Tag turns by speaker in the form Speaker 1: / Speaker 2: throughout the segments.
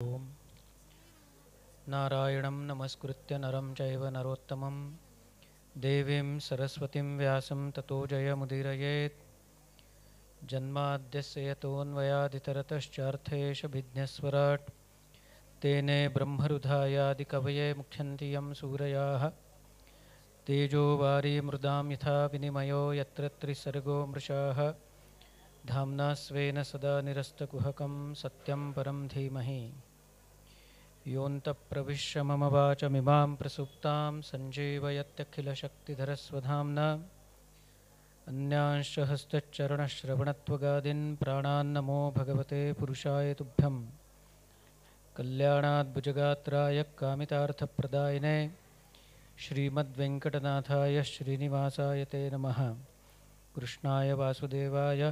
Speaker 1: नारायण नारायणं नमस्कृत्य नरं चैव नरोत्तमं देवीं सरस्वतीं व्यासं ततो जयमुदीरयेत् जन्माद्यस्य यतोऽन्वयादितरतश्चार्थेश भिज्ञस्वराट् तेने ब्रह्मरुधायादिकवये मुख्यन्ति यं सूरयाः तेजो वारी मृदा यथा विनिमयो यत्र त्रिसर्गो मृषाः धाम्ना स्वेन सदा निरस्तकुहकं सत्यं परं धीमहि प्रवेश मम वाचमिमां प्रसुप्तां सञ्जीवयत्यखिलशक्तिधरस्वधाम्ना अन्यांश्च हस्तच्चरणश्रवणत्वगादिन् भगवते पुरुषाय तोभ्यं कल्याणाद्भुजगात्राय कामतायिने श्रीमद्वेङ्कटनाथाय श्रीनिवासा ते नम कृष्णा वासुदेवाय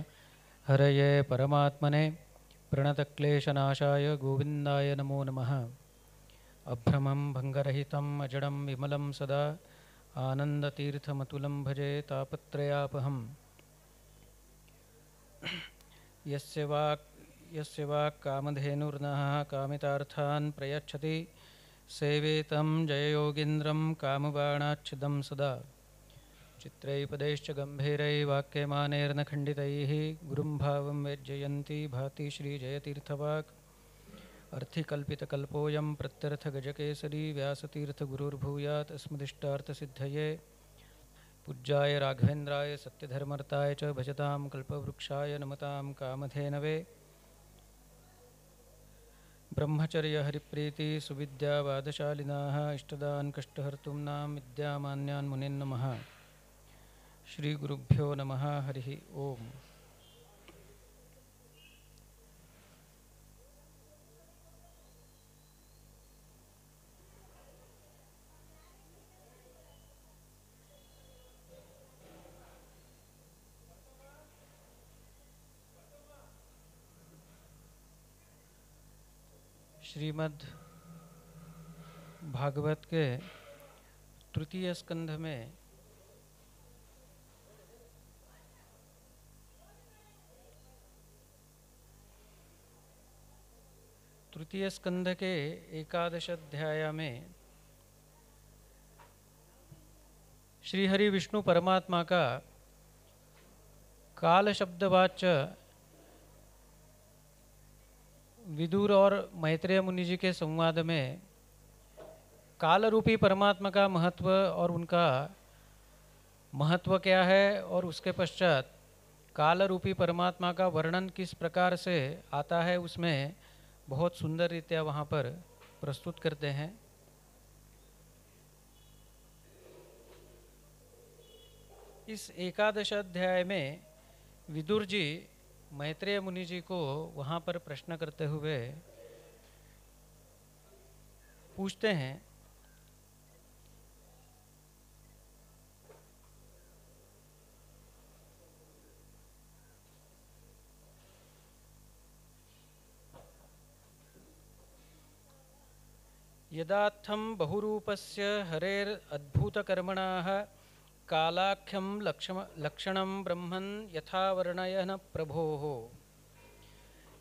Speaker 1: हरए परमात्मने प्रणतक्लेशनाशाय गोविन्दाय नमो नम अभ्रमं भङ्गरहितम् अजडं विमलं सदा आनंदतीर्थमु भजे तापत्रयापहम् यस्य वाक् यस्य वाक् कामधेनुर्नः कामितार्थान् प्रयच्छति सेवेतं जययोगीन्द्रं कामबाणाच्छिदं सदा चित्रैपदैश्च गम्भीरैर्वाक्यमानैर्न खंडित गुरु भाव व्यजयती भाति श्रीजयतीर्थवाक् अर्थिकल्पितकल्पोऽयं प्रत्यर्थगजकेसरी सिद्ध अस्मदिष्टार्थसिद्धये पूज्याय राघवेन्द्राय सत्यधर्मर्ताय च भजतां कल्पवृक्षाय नमतां कामधेनवे ब्रह्मचर्य हरिप्रीति सुविद्यावादशालिनाः इष्टदान् कष्टहर्तुम्नां विद्यामान्यान् मुनिन्नमः श्रीगुरुभ्यो नम हरि ओम श्रीमद् भागवत के तृतीय स्कंध में तृतीय स्कंध के एकादश अध्याय में श्री हरि विष्णु परमात्मा का काल शब्दवाच्य विदुर और मैत्रेय मुनि जी के संवाद में काल रूपी परमात्मा का महत्व और उनका महत्व क्या है और उसके पश्चात काल रूपी परमात्मा का वर्णन किस प्रकार से आता है उसमें बहुत सुंदर रीत्या वहाँ पर प्रस्तुत करते हैं इस एकादश अध्याय में विदुर जी मैत्रेय मुनि जी को वहाँ पर प्रश्न करते हुए पूछते हैं यदात्थं बहुरूपस्य हरेरद्भुतकर्मणाः कालाख्यं लक्षम लक्षणं ब्रह्मन् यथा वर्णयन प्रभोः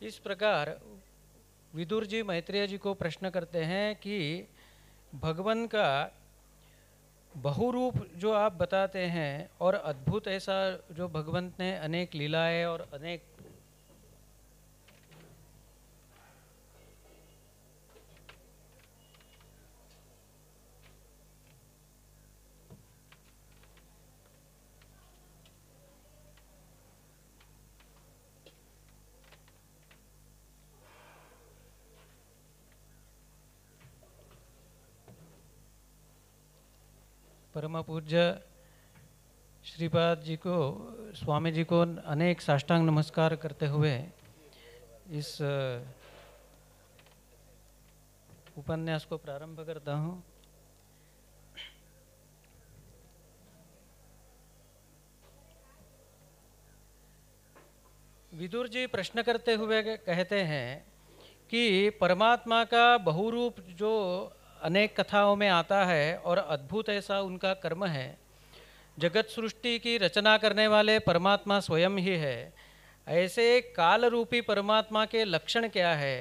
Speaker 1: इस प्रकार विदुर जी मैत्रेय जी को प्रश्न करते हैं कि भगवान का बहुरूप जो आप बताते हैं और अद्भुत ऐसा जो भगवंत ने अनेक लीलाएं और अनेक परमा पूज्य श्रीपाद जी को स्वामी जी को अनेक साष्टांग नमस्कार करते हुए इस उपन्यास को प्रारंभ करता हूँ विदुर जी प्रश्न करते हुए कहते हैं कि परमात्मा का बहुरूप जो अनेक कथाओं में आता है और अद्भुत ऐसा उनका कर्म है जगत सृष्टि की रचना करने वाले परमात्मा स्वयं ही है ऐसे काल रूपी परमात्मा के लक्षण क्या है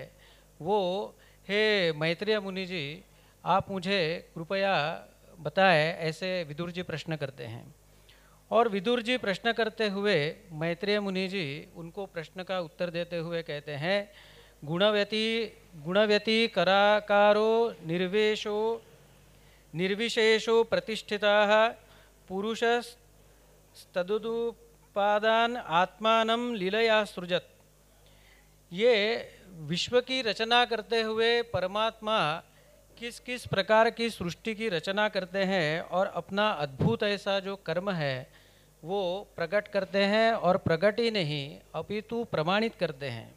Speaker 1: वो हे मैत्रेय मुनि जी आप मुझे कृपया बताएं ऐसे विदुर जी प्रश्न करते हैं और विदुर जी प्रश्न करते हुए मैत्रेय मुनि जी उनको प्रश्न का उत्तर देते हुए कहते हैं गुणव्यति गुणव्यति कराकारो निर्वेशो निर्विशेषो प्रतिष्ठिता पुरुषस्तदुपादान आत्मान लीलया सृजत ये विश्व की रचना करते हुए परमात्मा किस किस प्रकार की सृष्टि की रचना करते हैं और अपना अद्भुत ऐसा जो कर्म है वो प्रकट करते हैं और प्रकट ही नहीं अपितु प्रमाणित करते हैं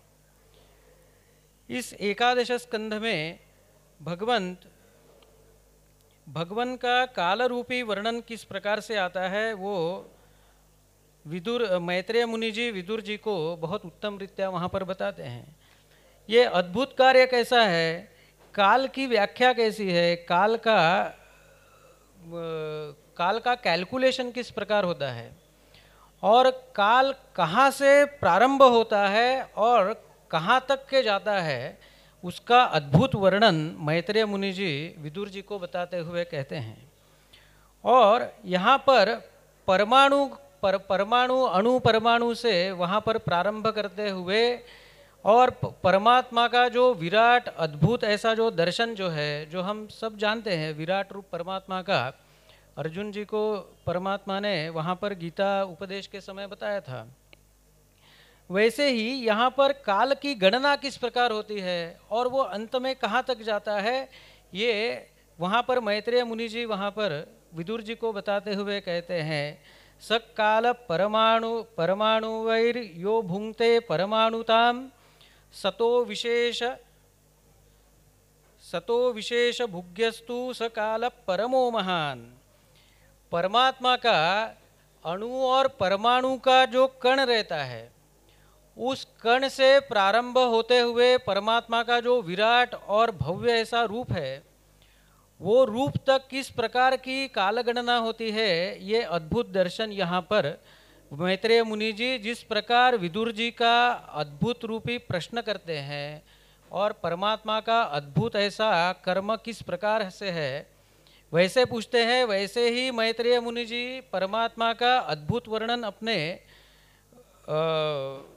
Speaker 1: इस एकादश स्कंध में भगवंत भगवान का काल रूपी वर्णन किस प्रकार से आता है वो विदुर मैत्रेय मुनि जी विदुर जी को बहुत उत्तम रीत्या वहाँ पर बताते हैं ये अद्भुत कार्य कैसा है काल की व्याख्या कैसी है काल का काल का कैलकुलेशन किस प्रकार होता है और काल कहाँ से प्रारंभ होता है और कहाँ तक के जाता है उसका अद्भुत वर्णन मैत्रेय मुनि जी विदुर जी को बताते हुए कहते हैं और यहाँ पर परमाणु पर परमाणु अणु परमाणु से वहाँ पर प्रारंभ करते हुए और परमात्मा का जो विराट अद्भुत ऐसा जो दर्शन जो है जो हम सब जानते हैं विराट रूप परमात्मा का अर्जुन जी को परमात्मा ने वहाँ पर गीता उपदेश के समय बताया था वैसे ही यहाँ पर काल की गणना किस प्रकार होती है और वो अंत में कहाँ तक जाता है ये वहाँ पर मैत्रेय मुनि जी वहाँ पर विदुर जी को बताते हुए कहते हैं सकाल परमाणु परमाणु वैर यो भुंगते परमाणुताम सतो विशेष सतो विशेष भुग्यस्तु सकाल परमो महान परमात्मा का अणु और परमाणु का जो कण रहता है उस कण से प्रारंभ होते हुए परमात्मा का जो विराट और भव्य ऐसा रूप है वो रूप तक किस प्रकार की कालगणना होती है ये अद्भुत दर्शन यहाँ पर मैत्रेय मुनि जी जिस प्रकार विदुर जी का अद्भुत रूपी प्रश्न करते हैं और परमात्मा का अद्भुत ऐसा कर्म किस प्रकार से है वैसे पूछते हैं वैसे ही मैत्रेय मुनि जी परमात्मा का अद्भुत वर्णन अपने आ,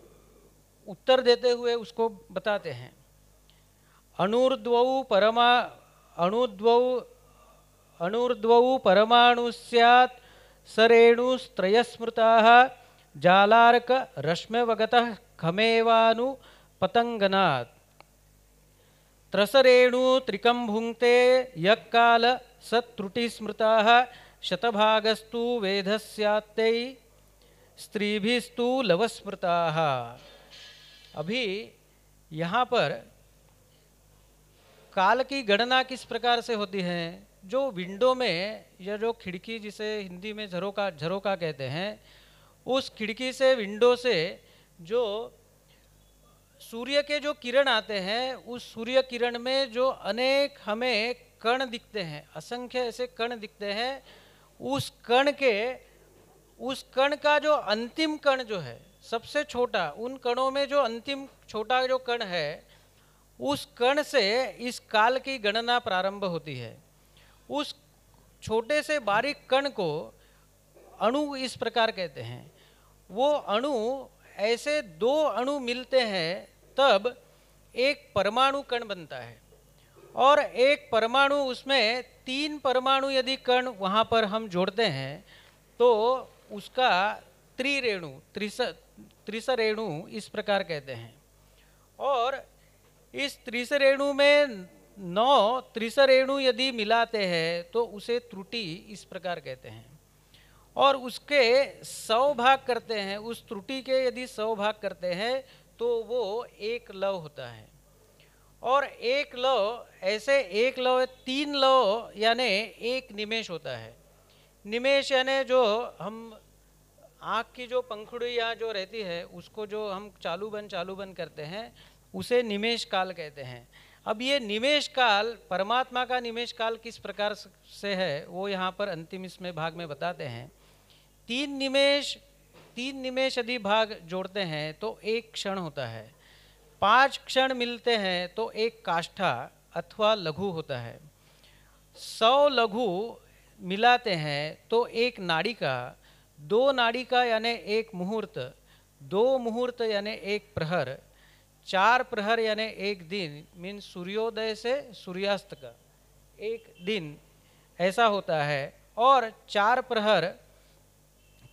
Speaker 1: उत्तर देते हुए उसको बताते हैं अनुर्द्व परमा अणुद्वौ अणुर्द्वौ परमाणु स्यात् सरेणुस्त्रयस्मृता जालार्क रश्म्यवगतः खमेवानु पतंगना त्रसरेणु त्रिकं भुङ्क्ते यक्काल शतभागस्तु वेधस्यात्ते स्त्रीभिस्तु लवस्मृता अभी यहाँ पर काल की गणना किस प्रकार से होती है जो विंडो में या जो खिड़की जिसे हिंदी में झरोका झरोका कहते हैं उस खिड़की से विंडो से जो सूर्य के जो किरण आते हैं उस सूर्य किरण में जो अनेक हमें कण दिखते हैं असंख्य ऐसे कण दिखते हैं उस कण के उस कण का जो अंतिम कण जो है सबसे छोटा उन कणों में जो अंतिम छोटा जो कण है उस कण से इस काल की गणना प्रारंभ होती है उस छोटे से बारीक कण को अणु इस प्रकार कहते हैं वो अणु ऐसे दो अणु मिलते हैं तब एक परमाणु कण बनता है और एक परमाणु उसमें तीन परमाणु यदि कण वहाँ पर हम जोड़ते हैं तो उसका त्रिरेणु त्रिस त्रिसरेणु इस प्रकार कहते हैं और इस त्रिसरेणु में नौ त्रिसरेणु यदि मिलाते हैं तो उसे त्रुटि इस प्रकार कहते हैं और उसके सौ भाग करते हैं उस त्रुटि के यदि सौ भाग करते हैं तो वो एक लव होता है और एक लव ऐसे एक लव तीन लव यानि एक निमेश होता है निमेश यानि जो हम आँख की जो पंखुड़ी जो रहती है उसको जो हम चालू बन चालू बन करते हैं उसे निमेश काल कहते हैं अब ये निमेश काल परमात्मा का निमेश काल किस प्रकार से है वो यहाँ पर अंतिम इसमें भाग में बताते हैं तीन निमेश तीन निमेश यदि भाग जोड़ते हैं तो एक क्षण होता है पांच क्षण मिलते हैं तो एक काष्ठा अथवा लघु होता है सौ लघु मिलाते हैं तो एक नाड़ी का दो नाड़ी का यानी एक मुहूर्त दो मुहूर्त यानी एक प्रहर चार प्रहर यानी एक दिन मीन सूर्योदय से सूर्यास्त का एक दिन ऐसा होता है और चार प्रहर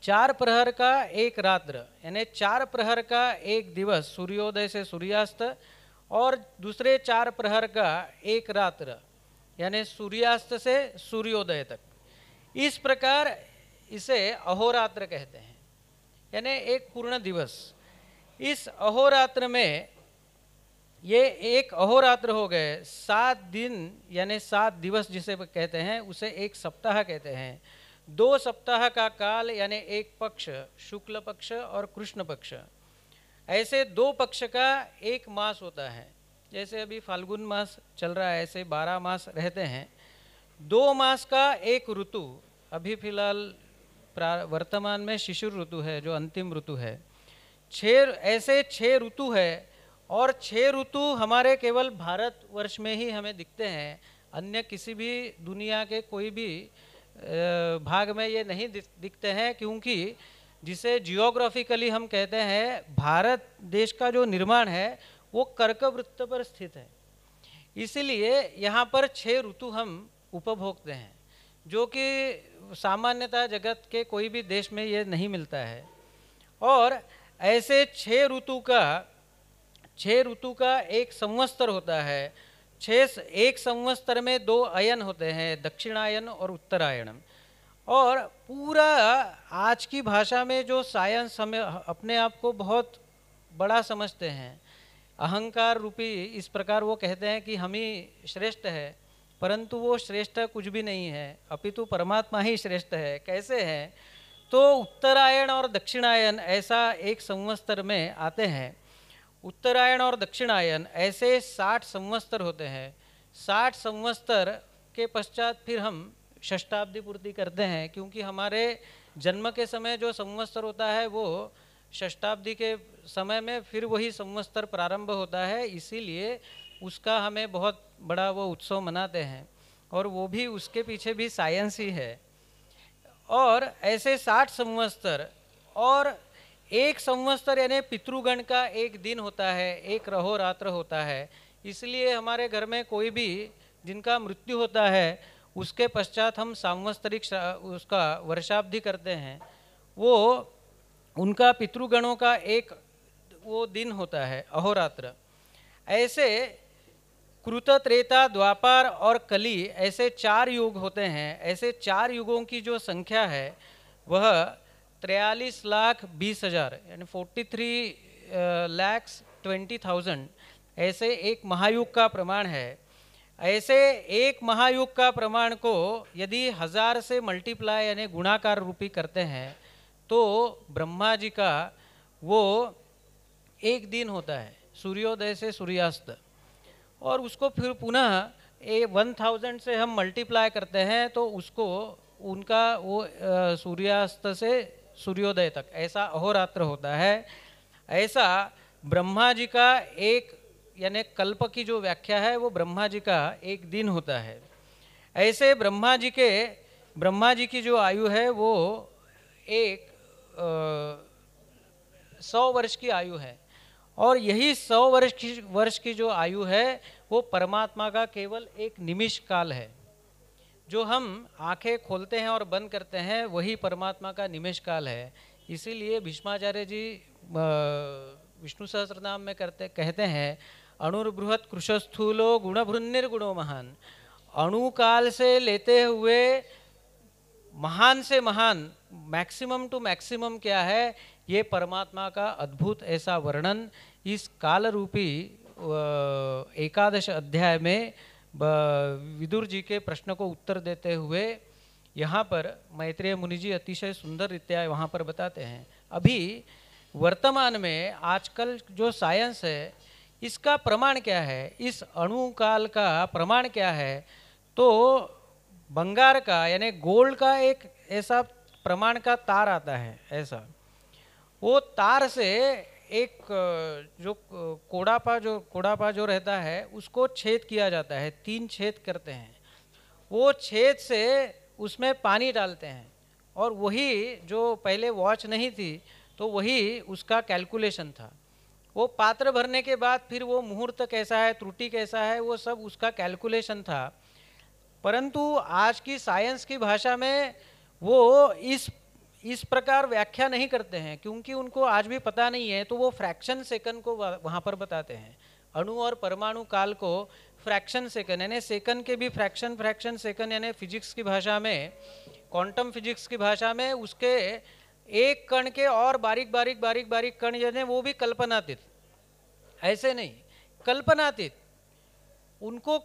Speaker 1: चार प्रहर का एक रात्र यानी चार प्रहर का एक दिवस सूर्योदय से सूर्यास्त और दूसरे चार प्रहर का एक रात्र यानी सूर्यास्त से सूर्योदय तक इस प्रकार इसे अहोरात्र कहते हैं यानी एक पूर्ण दिवस इस अहोरात्र में ये एक अहोरात्र हो गए सात दिन यानी सात दिवस जिसे कहते हैं उसे एक सप्ताह कहते हैं दो सप्ताह का काल यानी एक पक्ष शुक्ल पक्ष और कृष्ण पक्ष ऐसे दो पक्ष का एक मास होता है जैसे अभी फाल्गुन मास चल रहा है ऐसे बारह मास रहते हैं दो मास का एक ऋतु अभी फिलहाल वर्तमान में शिशिर ऋतु है जो अंतिम ऋतु है छः ऐसे छः ऋतु है और छः ऋतु हमारे केवल भारतवर्ष में ही हमें दिखते हैं अन्य किसी भी दुनिया के कोई भी भाग में ये नहीं दिखते हैं क्योंकि जिसे जियोग्राफिकली हम कहते हैं भारत देश का जो निर्माण है वो कर्क वृत्त पर स्थित है इसलिए यहाँ पर छः ऋतु हम उपभोगते हैं जो कि सामान्यतः जगत के कोई भी देश में ये नहीं मिलता है और ऐसे छः ऋतु का छः ऋतु का एक संवस्तर होता है छः एक संवस्तर में दो अयन होते हैं दक्षिणायन और उत्तरायण और पूरा आज की भाषा में जो साइंस हमें अपने आप को बहुत बड़ा समझते हैं अहंकार रूपी इस प्रकार वो कहते हैं कि हम ही श्रेष्ठ है परंतु वो श्रेष्ठ कुछ भी नहीं है अपितु परमात्मा ही श्रेष्ठ है कैसे है तो उत्तरायण और दक्षिणायन ऐसा एक संवस्तर में आते हैं उत्तरायण और दक्षिणायन ऐसे साठ संवस्तर होते हैं साठ संवस्तर के पश्चात फिर हम षष्टाब्दी पूर्ति करते हैं क्योंकि हमारे जन्म के समय जो संवस्तर होता है वो षष्टाब्दी के समय में फिर वही संवस्तर प्रारंभ होता है इसीलिए उसका हमें बहुत बड़ा वो उत्सव मनाते हैं और वो भी उसके पीछे भी साइंस ही है और ऐसे साठ संवत्सर और एक संवत्सर यानी पितृगण का एक दिन होता है एक रहो रात्र होता है इसलिए हमारे घर में कोई भी जिनका मृत्यु होता है उसके पश्चात हम सांवस्तरिक उसका वर्षाब्धि करते हैं वो उनका पितृगणों का एक वो दिन होता है अहोरात्र ऐसे कृत त्रेता द्वापार और कली ऐसे चार युग होते हैं ऐसे चार युगों की जो संख्या है वह त्रयालीस लाख बीस हज़ार यानी forty three lakhs twenty thousand ऐसे एक महायुग का प्रमाण है ऐसे एक महायुग का प्रमाण को यदि हजार से मल्टीप्लाई यानी गुणाकार रूपी करते हैं तो ब्रह्मा जी का वो एक दिन होता है सूर्योदय से सूर्यास्त और उसको फिर पुनः ए वन थाउजेंड से हम मल्टीप्लाई करते हैं तो उसको उनका वो सूर्यास्त से सूर्योदय तक ऐसा अहोरात्र होता है ऐसा ब्रह्मा जी का एक यानी कल्प की जो व्याख्या है वो ब्रह्मा जी का एक दिन होता है ऐसे ब्रह्मा जी के ब्रह्मा जी की जो आयु है वो एक सौ वर्ष की आयु है और यही सौ वर्ष की वर्ष की जो आयु है वो परमात्मा का केवल एक निमिष काल है जो हम आंखें खोलते हैं और बंद करते हैं वही परमात्मा का निमिष काल है इसीलिए भीष्माचार्य जी विष्णु सहस्त्र नाम में करते कहते हैं अणुर्बृहत कृशस्थूलो गुणभृन्निर्गुणो महान अणुकाल से लेते हुए महान से महान मैक्सिमम टू मैक्सिमम क्या है ये परमात्मा का अद्भुत ऐसा वर्णन इस काल रूपी एकादश अध्याय में विदुर जी के प्रश्न को उत्तर देते हुए यहाँ पर मैत्रेय मुनि जी अतिशय सुंदर रीत्या वहाँ पर बताते हैं अभी वर्तमान में आजकल जो साइंस है इसका प्रमाण क्या है इस अणु काल का प्रमाण क्या है तो बंगार का यानी गोल्ड का एक ऐसा प्रमाण का तार आता है ऐसा वो तार से एक जो कोड़ापा जो कोड़ापा जो रहता है उसको छेद किया जाता है तीन छेद करते हैं वो छेद से उसमें पानी डालते हैं और वही जो पहले वॉच नहीं थी तो वही उसका कैलकुलेशन था वो पात्र भरने के बाद फिर वो मुहूर्त कैसा है त्रुटि कैसा है वो सब उसका कैलकुलेशन था परंतु आज की साइंस की भाषा में वो इस इस प्रकार व्याख्या नहीं करते हैं क्योंकि उनको आज भी पता नहीं है तो वो फ्रैक्शन सेकंड को वहाँ पर बताते हैं अणु और परमाणु काल को फ्रैक्शन सेकंड यानी सेकंड के भी फ्रैक्शन फ्रैक्शन सेकंड यानी फिजिक्स की भाषा में क्वांटम फिजिक्स की भाषा में उसके एक कण के और बारीक बारीक बारीक बारीक कण यानी वो भी कल्पनातीत ऐसे नहीं कल्पनातीत उनको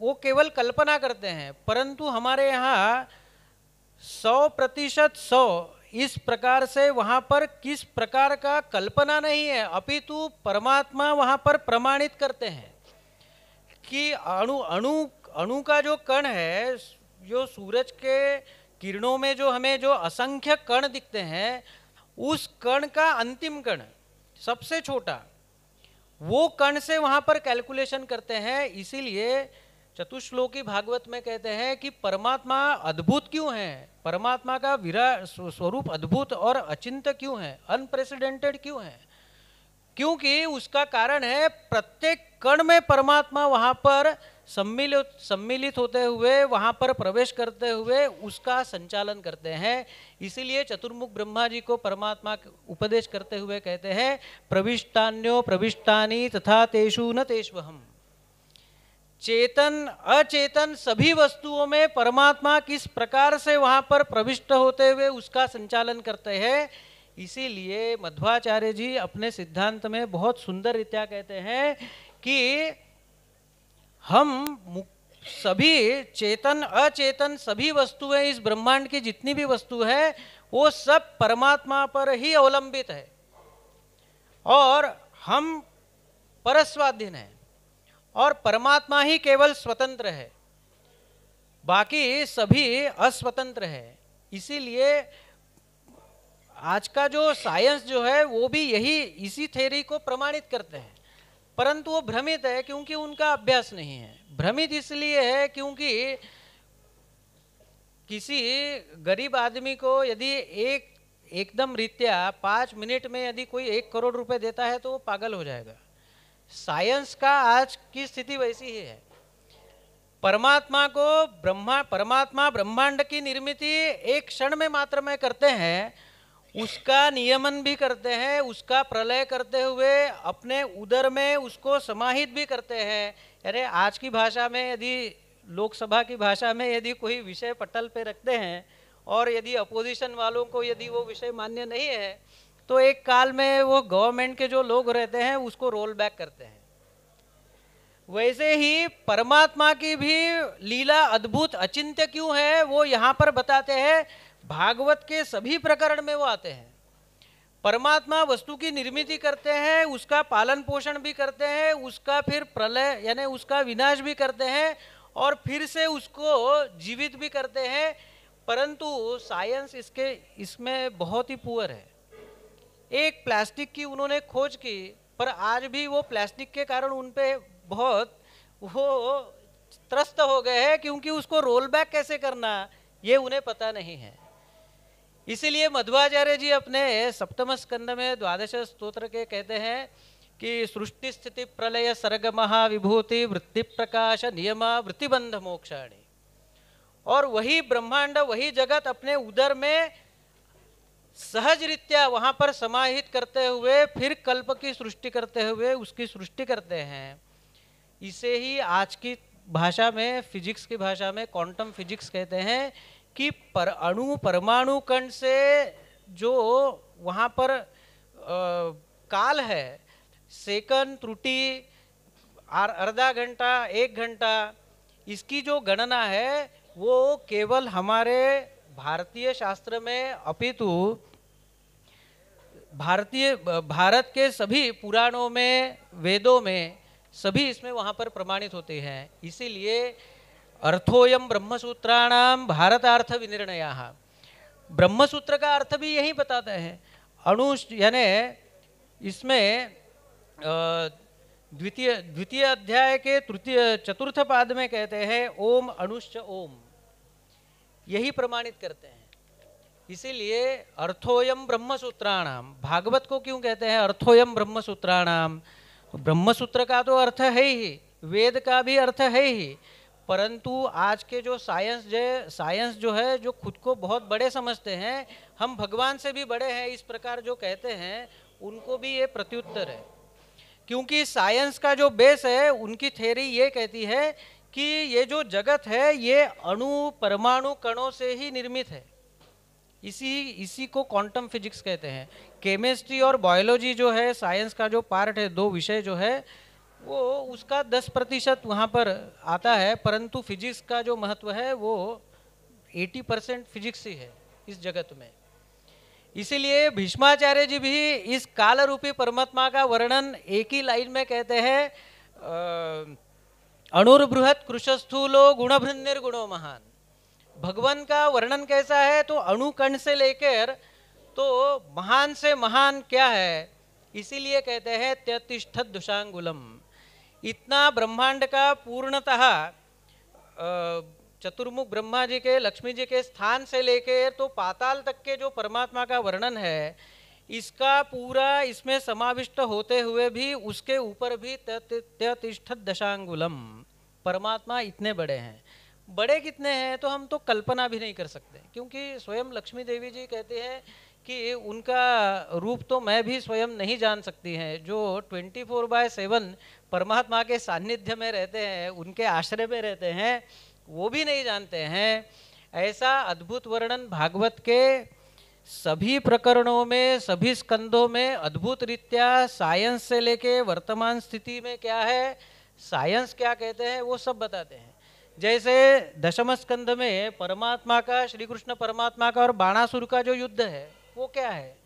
Speaker 1: वो केवल कल्पना करते हैं परंतु हमारे यहाँ सौ प्रतिशत सौ इस प्रकार से वहां पर किस प्रकार का कल्पना नहीं है अपितु परमात्मा वहां पर प्रमाणित करते हैं कि अणु अणु अणु का जो कण है जो सूरज के किरणों में जो हमें जो असंख्य कण दिखते हैं उस कण का अंतिम कण सबसे छोटा वो कण से वहां पर कैलकुलेशन करते हैं इसीलिए चतुश्लोकी भागवत में कहते हैं कि परमात्मा अद्भुत क्यों है परमात्मा का विरा स्वरूप अद्भुत और अचिंत क्यों है अनप्रेसिडेंटेड क्यों है क्योंकि उसका कारण है प्रत्येक कण में परमात्मा वहाँ पर सम्मिलित सम्मिलित होते हुए वहाँ पर प्रवेश करते हुए उसका संचालन करते हैं इसीलिए चतुर्मुख ब्रह्मा जी को परमात्मा उपदेश करते हुए कहते हैं प्रविष्टान्यो प्रविष्टानी तथा तेषु न तेष्व हम चेतन अचेतन सभी वस्तुओं में परमात्मा किस प्रकार से वहां पर प्रविष्ट होते हुए उसका संचालन करते हैं इसीलिए मध्वाचार्य जी अपने सिद्धांत में बहुत सुंदर रीत्या कहते हैं कि हम सभी चेतन अचेतन सभी वस्तुएं इस ब्रह्मांड की जितनी भी वस्तु है वो सब परमात्मा पर ही अवलंबित है और हम परस्वाधीन है और परमात्मा ही केवल स्वतंत्र है बाकी सभी अस्वतंत्र है इसीलिए आज का जो साइंस जो है वो भी यही इसी थेरी को प्रमाणित करते हैं परंतु वो भ्रमित है क्योंकि उनका अभ्यास नहीं है भ्रमित इसलिए है क्योंकि किसी गरीब आदमी को यदि एक एकदम रीत्या पाँच मिनट में यदि कोई एक करोड़ रुपए देता है तो वो पागल हो जाएगा साइंस का आज की स्थिति वैसी ही है परमात्मा को ब्रह्मा परमात्मा ब्रह्मांड की निर्मित एक क्षण में मात्र में करते हैं उसका नियमन भी करते हैं उसका प्रलय करते हुए अपने उदर में उसको समाहित भी करते हैं अरे आज की भाषा में यदि लोकसभा की भाषा में यदि कोई विषय पटल पे रखते हैं और यदि अपोजिशन वालों को यदि वो विषय मान्य नहीं है तो एक काल में वो गवर्नमेंट के जो लोग रहते हैं उसको रोल बैक करते हैं वैसे ही परमात्मा की भी लीला अद्भुत अचिंत्य क्यों है वो यहाँ पर बताते हैं भागवत के सभी प्रकरण में वो आते हैं परमात्मा वस्तु की निर्मित करते हैं उसका पालन पोषण भी करते हैं उसका फिर प्रलय यानी उसका विनाश भी करते हैं और फिर से उसको जीवित भी करते हैं परंतु साइंस इसके इसमें बहुत ही पुअर है एक प्लास्टिक की उन्होंने खोज की पर आज भी वो प्लास्टिक के कारण उन बहुत वो त्रस्त हो गए हैं क्योंकि उसको रोल बैक कैसे करना ये उन्हें पता नहीं है इसीलिए मध्वाचार्य जी अपने सप्तम स्कंद में द्वादश स्त्रोत्र के कहते हैं कि सृष्टि स्थिति प्रलय सर्ग महा विभूति वृत्ति प्रकाश नियमा वृत्तिबंध मोक्षाणी और वही ब्रह्मांड वही जगत अपने उदर में सहज रीत्या वहाँ पर समाहित करते हुए फिर कल्प की सृष्टि करते हुए उसकी सृष्टि करते हैं इसे ही आज की भाषा में फिजिक्स की भाषा में क्वांटम फिजिक्स कहते हैं कि पर अणु परमाणु कण से जो वहाँ पर आ, काल है सेकंड त्रुटि अर्धा घंटा एक घंटा इसकी जो गणना है वो केवल हमारे भारतीय शास्त्र में अपितु भारतीय भारत के सभी पुराणों में वेदों में सभी इसमें वहाँ पर प्रमाणित होते हैं इसीलिए अर्थोयम ब्रह्मसूत्राणाम अर्थ विनिर्णया ब्रह्मसूत्र का अर्थ भी यही बताता है अणु यानी इसमें द्वितीय द्वितीय अध्याय के तृतीय चतुर्थ पाद में कहते हैं ओम अणुश्च ओम यही प्रमाणित करते हैं इसीलिए अर्थोयम ब्रह्मसूत्राणाम भागवत को क्यों कहते हैं अर्थोयम ब्रह्मसूत्राणाम सूत्र का तो अर्थ है ही वेद का भी अर्थ है ही परंतु आज के जो साइंस जो साइंस जो है जो खुद को बहुत बड़े समझते हैं हम भगवान से भी बड़े हैं इस प्रकार जो कहते हैं उनको भी ये प्रत्युत्तर है क्योंकि साइंस का जो बेस है उनकी थेरी ये कहती है कि ये जो जगत है ये अणु परमाणु कणों से ही निर्मित है इसी इसी को क्वांटम फिजिक्स कहते हैं केमिस्ट्री और बायोलॉजी जो है साइंस का जो पार्ट है दो विषय जो है वो उसका दस प्रतिशत वहाँ पर आता है परंतु फिजिक्स का जो महत्व है वो एटी परसेंट फिजिक्स ही है इस जगत में इसीलिए भीष्माचार्य जी भी इस काल रूपी परमात्मा का वर्णन एक ही लाइन में कहते हैं अणुर्बृहत कृशस्थूलो गुणभृन महान भगवान का वर्णन कैसा है तो अणुकण से लेकर तो महान से महान क्या है इसीलिए कहते हैं त्यतिष्ठ दुषांगुलम इतना ब्रह्मांड का पूर्णतः चतुर्मुख ब्रह्मा जी के लक्ष्मी जी के स्थान से लेकर तो पाताल तक के जो परमात्मा का वर्णन है इसका पूरा इसमें समाविष्ट होते हुए भी उसके ऊपर भी त्यतिष्ठ दशांगुलम परमात्मा इतने बड़े हैं बड़े कितने हैं तो हम तो कल्पना भी नहीं कर सकते क्योंकि स्वयं लक्ष्मी देवी जी कहते हैं कि उनका रूप तो मैं भी स्वयं नहीं जान सकती हैं जो 24 फोर बाय सेवन परमात्मा के सान्निध्य में रहते हैं उनके आश्रय में रहते हैं वो भी नहीं जानते हैं ऐसा अद्भुत वर्णन भागवत के सभी प्रकरणों में सभी स्कंदों में अद्भुत रीत्या साइंस से लेके वर्तमान स्थिति में क्या है साइंस क्या कहते हैं वो सब बताते हैं जैसे दशम स्कंध में परमात्मा का श्री कृष्ण परमात्मा का और बाणासुर का जो युद्ध है वो क्या है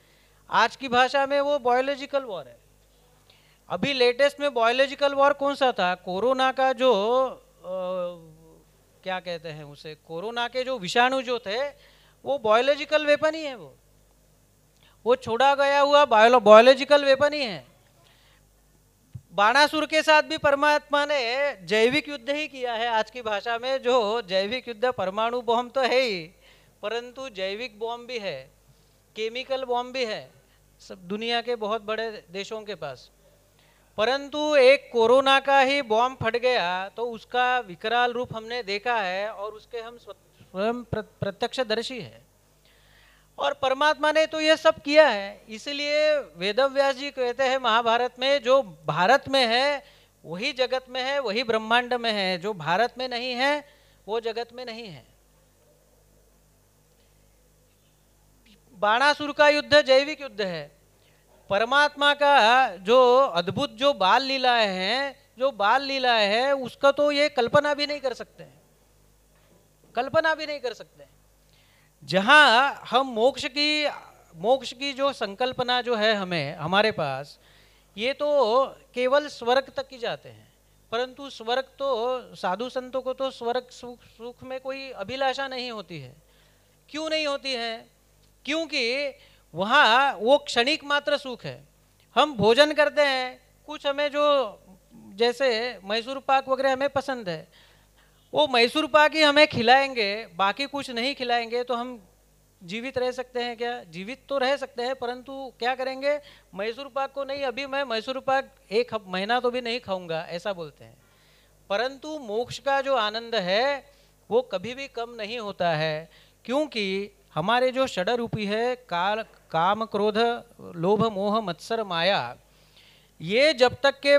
Speaker 1: आज की भाषा में वो बायोलॉजिकल वॉर है अभी लेटेस्ट में बायोलॉजिकल वॉर कौन सा था कोरोना का जो आ, क्या कहते हैं उसे कोरोना के जो विषाणु जो थे वो बायोलॉजिकल वेपन ही है वो वो छोड़ा गया हुआ बायोलॉजिकल वेपन ही है बाणासुर के साथ भी परमात्मा ने जैविक युद्ध ही किया है आज की भाषा में जो जैविक युद्ध परमाणु बॉम्ब तो है ही परंतु जैविक बॉम्ब भी है केमिकल बॉम्ब भी है सब दुनिया के बहुत बड़े देशों के पास परंतु एक कोरोना का ही बॉम्ब फट गया तो उसका विकराल रूप हमने देखा है और उसके हम स्वयं दर्शी है और परमात्मा ने तो यह सब किया है इसलिए वेदव्यास जी कहते हैं महाभारत में जो भारत में है वही जगत में है वही ब्रह्मांड में है जो भारत में नहीं है वो जगत में नहीं है बाणासुर का युद्ध जैविक युद्ध है परमात्मा का जो अद्भुत जो बाल लीलाएं हैं जो बाल लीलाएं हैं उसका तो ये कल्पना भी नहीं कर सकते हैं कल्पना भी नहीं कर सकते जहाँ हम मोक्ष की मोक्ष की जो संकल्पना जो है हमें हमारे पास ये तो केवल स्वर्ग तक ही जाते हैं परंतु स्वर्ग तो साधु संतों को तो स्वर्ग सुख सुख में कोई अभिलाषा नहीं होती है क्यों नहीं होती है क्योंकि वहाँ वो क्षणिक मात्र सुख है हम भोजन करते हैं कुछ हमें जो जैसे मैसूर पाक वगैरह हमें पसंद है वो मैसूर पाक ही हमें खिलाएंगे बाकी कुछ नहीं खिलाएंगे तो हम जीवित रह सकते हैं क्या जीवित तो रह सकते हैं परंतु क्या करेंगे मैसूर पाक को नहीं अभी मैं मैसूर पाक एक महीना तो भी नहीं खाऊंगा ऐसा बोलते हैं परंतु मोक्ष का जो आनंद है वो कभी भी कम नहीं होता है क्योंकि हमारे जो षडरूपी रूपी है काल काम क्रोध लोभ मोह मत्सर माया ये जब तक के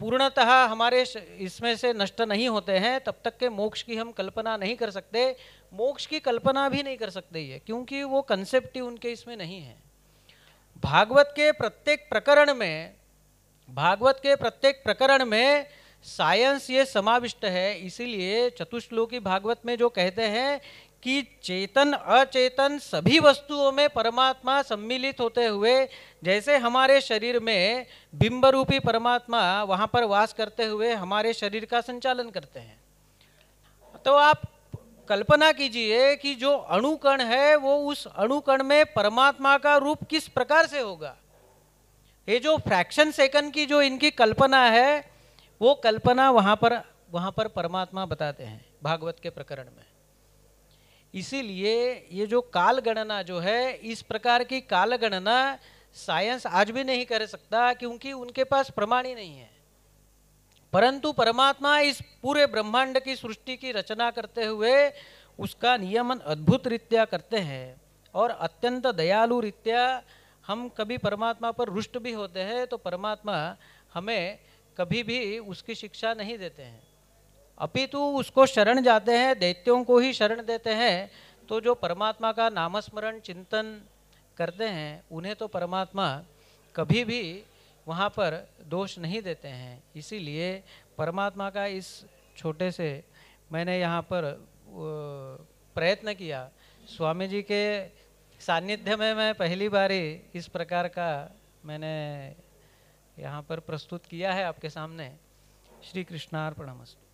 Speaker 1: पूर्णतः हमारे इसमें से नष्ट नहीं होते हैं तब तक के मोक्ष की हम कल्पना नहीं कर सकते मोक्ष की कल्पना भी नहीं कर सकते ये क्योंकि वो कंसेप्ट ही उनके इसमें नहीं है भागवत के प्रत्येक प्रकरण में भागवत के प्रत्येक प्रकरण में साइंस ये समाविष्ट है इसीलिए चतुश्लोकी भागवत में जो कहते हैं कि चेतन अचेतन सभी वस्तुओं में परमात्मा सम्मिलित होते हुए जैसे हमारे शरीर में बिंब रूपी परमात्मा वहाँ पर वास करते हुए हमारे शरीर का संचालन करते हैं तो आप कल्पना कीजिए कि जो अणुकण है वो उस अणुकण में परमात्मा का रूप किस प्रकार से होगा ये जो फ्रैक्शन सेकंड की जो इनकी कल्पना है वो कल्पना वहाँ पर वहाँ पर परमात्मा बताते हैं भागवत के प्रकरण में इसीलिए ये जो काल गणना जो है इस प्रकार की काल गणना साइंस आज भी नहीं कर सकता क्योंकि उनके पास प्रमाण ही नहीं है परंतु परमात्मा इस पूरे ब्रह्मांड की सृष्टि की रचना करते हुए उसका नियमन अद्भुत रीत्या करते हैं और अत्यंत दयालु रीत्या हम कभी परमात्मा पर रुष्ट भी होते हैं तो परमात्मा हमें कभी भी उसकी शिक्षा नहीं देते हैं अपितु उसको शरण जाते हैं दैत्यों को ही शरण देते हैं तो जो परमात्मा का नामस्मरण चिंतन करते हैं उन्हें तो परमात्मा कभी भी वहाँ पर दोष नहीं देते हैं इसीलिए परमात्मा का इस छोटे से मैंने यहाँ पर प्रयत्न किया स्वामी जी के सानिध्य में मैं पहली बार ही इस प्रकार का मैंने यहाँ पर प्रस्तुत किया है आपके सामने श्री कृष्णार्पणमस्तु